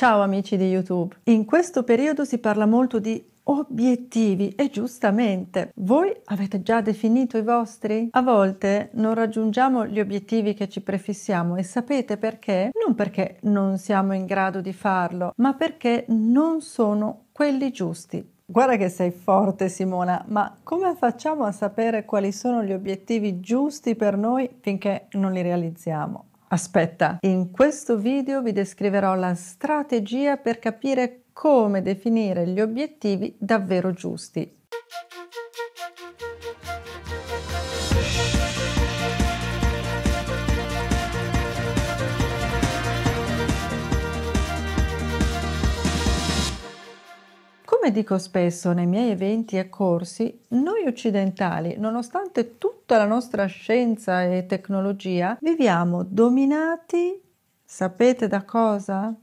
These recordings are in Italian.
Ciao amici di YouTube! In questo periodo si parla molto di obiettivi e giustamente voi avete già definito i vostri? A volte non raggiungiamo gli obiettivi che ci prefissiamo e sapete perché? Non perché non siamo in grado di farlo, ma perché non sono quelli giusti. Guarda che sei forte Simona, ma come facciamo a sapere quali sono gli obiettivi giusti per noi finché non li realizziamo? Aspetta, in questo video vi descriverò la strategia per capire come definire gli obiettivi davvero giusti Come dico spesso nei miei eventi e corsi, noi occidentali, nonostante tutta la nostra scienza e tecnologia, viviamo dominati, sapete da cosa?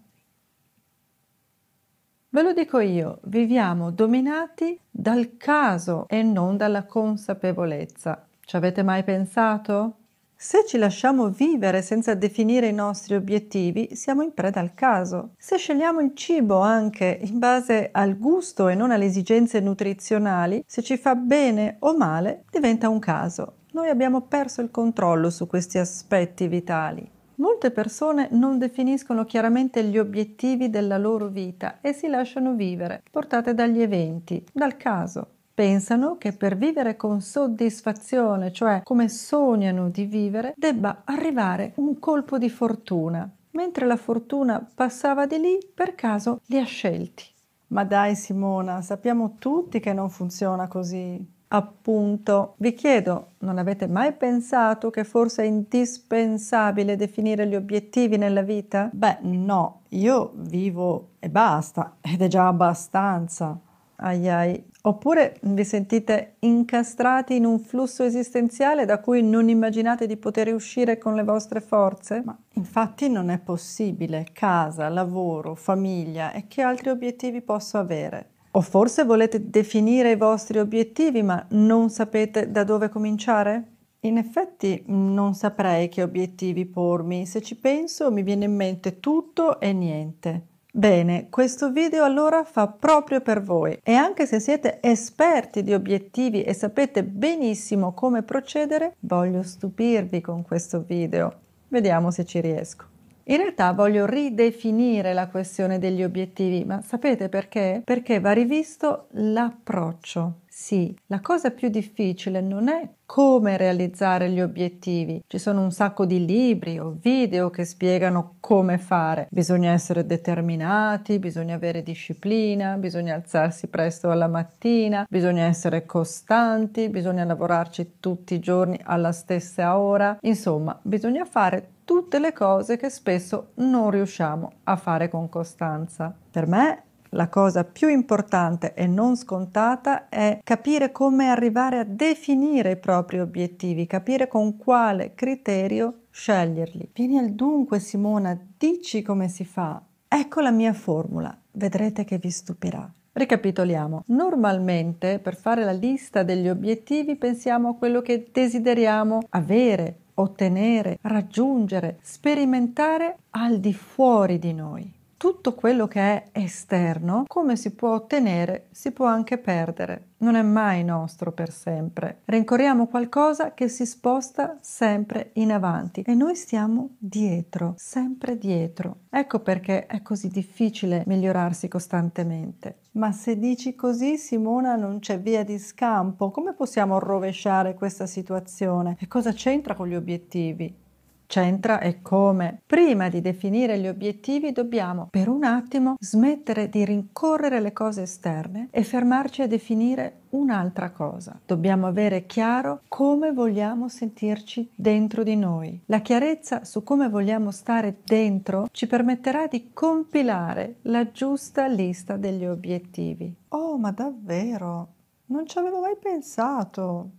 Ve lo dico io, viviamo dominati dal caso e non dalla consapevolezza. Ci avete mai pensato? Se ci lasciamo vivere senza definire i nostri obiettivi, siamo in preda al caso. Se scegliamo il cibo anche in base al gusto e non alle esigenze nutrizionali, se ci fa bene o male, diventa un caso. Noi abbiamo perso il controllo su questi aspetti vitali. Molte persone non definiscono chiaramente gli obiettivi della loro vita e si lasciano vivere, portate dagli eventi, dal caso pensano che per vivere con soddisfazione, cioè come sognano di vivere, debba arrivare un colpo di fortuna. Mentre la fortuna passava di lì, per caso li ha scelti. Ma dai Simona, sappiamo tutti che non funziona così. Appunto, vi chiedo, non avete mai pensato che forse è indispensabile definire gli obiettivi nella vita? Beh, no, io vivo e basta, ed è già abbastanza. Ai ai. Oppure vi sentite incastrati in un flusso esistenziale da cui non immaginate di poter uscire con le vostre forze? Ma infatti non è possibile. Casa, lavoro, famiglia e che altri obiettivi posso avere? O forse volete definire i vostri obiettivi ma non sapete da dove cominciare? In effetti non saprei che obiettivi pormi. Se ci penso mi viene in mente tutto e niente. Bene, questo video allora fa proprio per voi e anche se siete esperti di obiettivi e sapete benissimo come procedere, voglio stupirvi con questo video. Vediamo se ci riesco. In realtà voglio ridefinire la questione degli obiettivi, ma sapete perché? Perché va rivisto l'approccio. Sì, la cosa più difficile non è come realizzare gli obiettivi. Ci sono un sacco di libri o video che spiegano come fare. Bisogna essere determinati, bisogna avere disciplina, bisogna alzarsi presto alla mattina, bisogna essere costanti, bisogna lavorarci tutti i giorni alla stessa ora. Insomma, bisogna fare tutte le cose che spesso non riusciamo a fare con costanza. Per me la cosa più importante e non scontata è capire come arrivare a definire i propri obiettivi, capire con quale criterio sceglierli. Vieni al dunque, Simona, dici come si fa. Ecco la mia formula, vedrete che vi stupirà. Ricapitoliamo. Normalmente per fare la lista degli obiettivi pensiamo a quello che desideriamo avere, ottenere, raggiungere, sperimentare al di fuori di noi tutto quello che è esterno, come si può ottenere, si può anche perdere. Non è mai nostro per sempre. Rincorriamo qualcosa che si sposta sempre in avanti e noi stiamo dietro, sempre dietro. Ecco perché è così difficile migliorarsi costantemente. Ma se dici così, Simona, non c'è via di scampo. Come possiamo rovesciare questa situazione? E cosa c'entra con gli obiettivi? c'entra e come. Prima di definire gli obiettivi dobbiamo per un attimo smettere di rincorrere le cose esterne e fermarci a definire un'altra cosa. Dobbiamo avere chiaro come vogliamo sentirci dentro di noi. La chiarezza su come vogliamo stare dentro ci permetterà di compilare la giusta lista degli obiettivi. Oh, ma davvero? Non ci avevo mai pensato.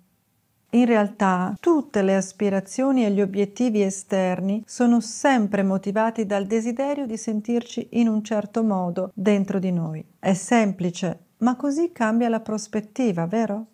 In realtà tutte le aspirazioni e gli obiettivi esterni sono sempre motivati dal desiderio di sentirci in un certo modo dentro di noi. È semplice, ma così cambia la prospettiva, vero?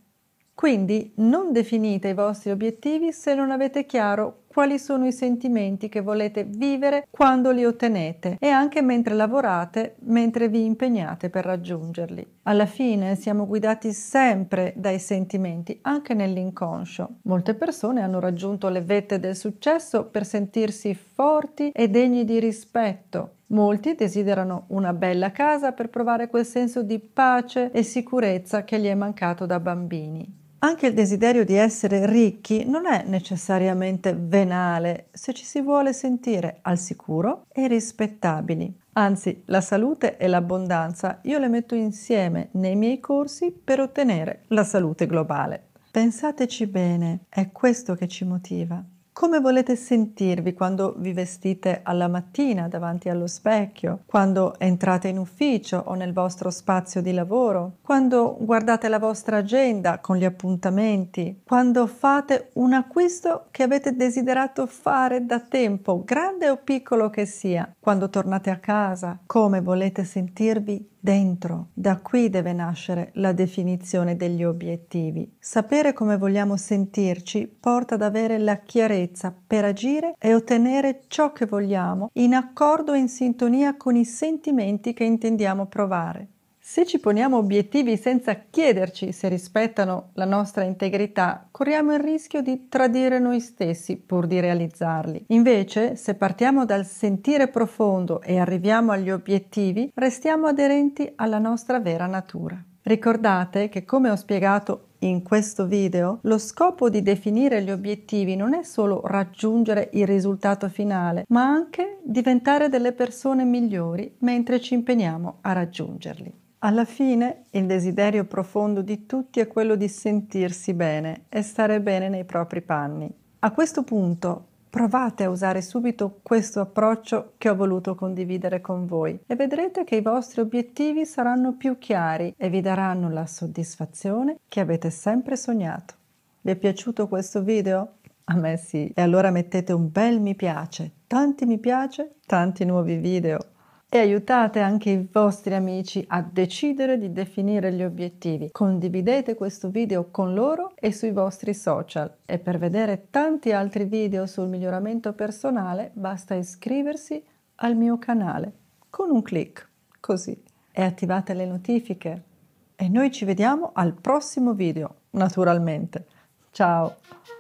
Quindi non definite i vostri obiettivi se non avete chiaro quali sono i sentimenti che volete vivere quando li ottenete e anche mentre lavorate, mentre vi impegnate per raggiungerli. Alla fine siamo guidati sempre dai sentimenti, anche nell'inconscio. Molte persone hanno raggiunto le vette del successo per sentirsi forti e degni di rispetto. Molti desiderano una bella casa per provare quel senso di pace e sicurezza che gli è mancato da bambini. Anche il desiderio di essere ricchi non è necessariamente venale se ci si vuole sentire al sicuro e rispettabili. Anzi, la salute e l'abbondanza io le metto insieme nei miei corsi per ottenere la salute globale. Pensateci bene, è questo che ci motiva. Come volete sentirvi quando vi vestite alla mattina davanti allo specchio, quando entrate in ufficio o nel vostro spazio di lavoro, quando guardate la vostra agenda con gli appuntamenti, quando fate un acquisto che avete desiderato fare da tempo, grande o piccolo che sia, quando tornate a casa, come volete sentirvi dentro. Da qui deve nascere la definizione degli obiettivi. Sapere come vogliamo sentirci porta ad avere la chiarezza per agire e ottenere ciò che vogliamo in accordo e in sintonia con i sentimenti che intendiamo provare. Se ci poniamo obiettivi senza chiederci se rispettano la nostra integrità, corriamo il rischio di tradire noi stessi pur di realizzarli. Invece, se partiamo dal sentire profondo e arriviamo agli obiettivi, restiamo aderenti alla nostra vera natura. Ricordate che, come ho spiegato in questo video, lo scopo di definire gli obiettivi non è solo raggiungere il risultato finale, ma anche diventare delle persone migliori mentre ci impegniamo a raggiungerli. Alla fine il desiderio profondo di tutti è quello di sentirsi bene e stare bene nei propri panni. A questo punto provate a usare subito questo approccio che ho voluto condividere con voi e vedrete che i vostri obiettivi saranno più chiari e vi daranno la soddisfazione che avete sempre sognato. Vi è piaciuto questo video? A me sì, e allora mettete un bel mi piace, tanti mi piace, tanti nuovi video e aiutate anche i vostri amici a decidere di definire gli obiettivi. Condividete questo video con loro e sui vostri social e per vedere tanti altri video sul miglioramento personale basta iscriversi al mio canale con un clic, così, e attivate le notifiche. E noi ci vediamo al prossimo video, naturalmente. Ciao!